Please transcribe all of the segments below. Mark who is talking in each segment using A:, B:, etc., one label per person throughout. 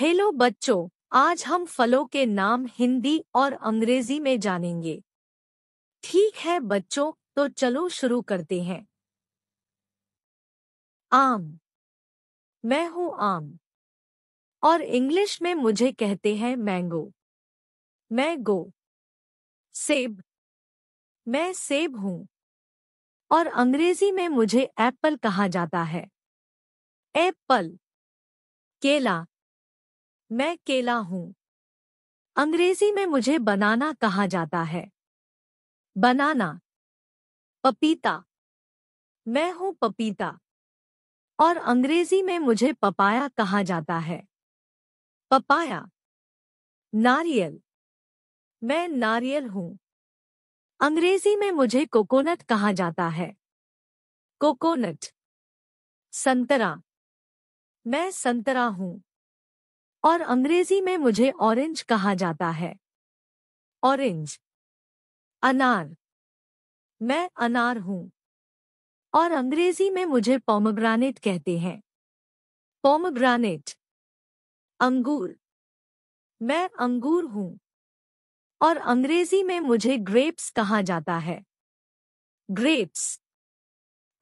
A: hello बच्चों आज हम फलों के नाम हिंदी और अंग्रेजी में जानेंगे ठीक है बच्चों तो चलो शुरू करते हैं आम मैं हूं आम और इंग्लिश में मुझे कहते हैं मैंगो मैं गो सेब मैं सेब हूं और अंग्रेजी में मुझे एप्पल कहा जाता है एप्पल केला मैं केला हूं अंग्रेजी में मुझे बनाना कहा जाता है बनाना पपीता मैं हूं पपीता और अंग्रेजी में मुझे पपाया कहा जाता है पपाया नारियल मैं नारियल हूं अंग्रेजी में मुझे कोकोनट कहा जाता है कोकोनट संतरा मैं संतरा हूं और अंग्रेजी में मुझे ऑरेंज कहा जाता है ऑरेंज अनार मैं अनार हूं और अंग्रेजी में मुझे पोमग्रानेट कहते हैं पोमग्रानेट अंगूर मैं अंगूर हूं और अंग्रेजी में मुझे ग्रेप्स कहा जाता है ग्रेप्स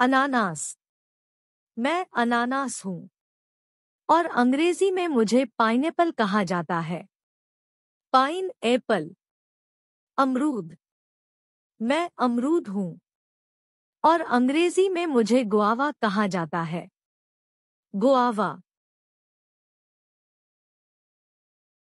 A: अनानास मैं अनानास हूं और अंग्रेजी में मुझे पाइनएप्पल कहा जाता है पाइन एप्पल अमरूद मैं अमरूद हूं और अंग्रेजी में मुझे गुआवा कहा जाता है गुआवा